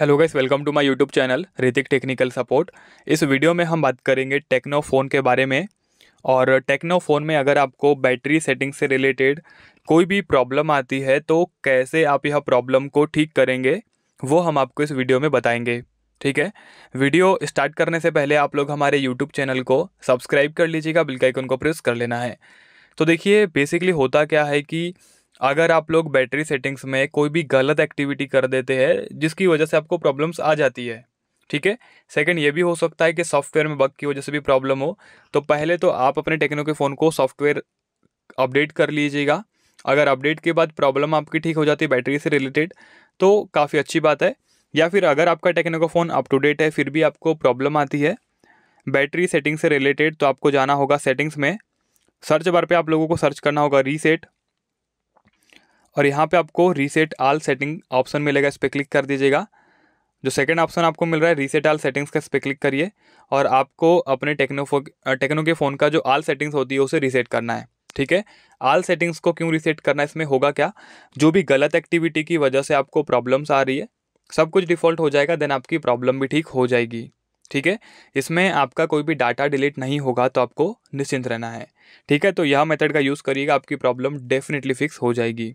hello guys welcome to my YouTube channel Ritik technical support इस video में हम बात करेंगे टेक्नो फ़ोन के बारे में और टेक्नो फ़ोन में अगर आपको बैटरी सेटिंग से रिलेटेड कोई भी प्रॉब्लम आती है तो कैसे आप यह प्रॉब्लम को ठीक करेंगे वो हम आपको इस वीडियो में बताएंगे ठीक है वीडियो स्टार्ट करने से पहले आप लोग हमारे यूट्यूब चैनल को सब्सक्राइब कर लीजिएगा बिल्कुल उनको प्रेस कर लेना है तो देखिए बेसिकली होता क्या है कि अगर आप लोग बैटरी सेटिंग्स में कोई भी गलत एक्टिविटी कर देते हैं जिसकी वजह से आपको प्रॉब्लम्स आ जाती है ठीक है सेकंड ये भी हो सकता है कि सॉफ्टवेयर में बग की वजह से भी प्रॉब्लम हो तो पहले तो आप अपने टेक्नो के फ़ोन को सॉफ्टवेयर अपडेट कर लीजिएगा अगर अपडेट के बाद प्रॉब्लम आपकी ठीक हो जाती है बैटरी से रिलेटेड तो काफ़ी अच्छी बात है या फिर अगर आपका टेक्नो का फ़ोन अप टू डेट है फिर भी आपको प्रॉब्लम आती है बैटरी सेटिंग से रिलेटेड तो आपको जाना होगा सेटिंग्स में सर्च बार पे आप लोगों को सर्च करना होगा रीसेट और यहाँ पे आपको रीसेट आल सेटिंग ऑप्शन मिलेगा इस पर क्लिक कर दीजिएगा जो सेकंड ऑप्शन आपको मिल रहा है रीसेट आल सेटिंग्स का इस पर क्लिक करिए और आपको अपने टेक्नो टेक्नो के फ़ोन का जो आल सेटिंग्स होती है उसे रीसेट करना है ठीक है आल सेटिंग्स को क्यों रीसेट करना है इसमें होगा क्या जो भी गलत एक्टिविटी की वजह से आपको प्रॉब्लम्स आ रही है सब कुछ डिफ़ॉल्ट हो जाएगा देन आपकी प्रॉब्लम भी ठीक हो जाएगी ठीक है इसमें आपका कोई भी डाटा डिलीट नहीं होगा तो आपको निश्चिंत रहना है ठीक है तो यह मेथड का यूज़ करिएगा आपकी प्रॉब्लम डेफिनेटली फिक्स हो जाएगी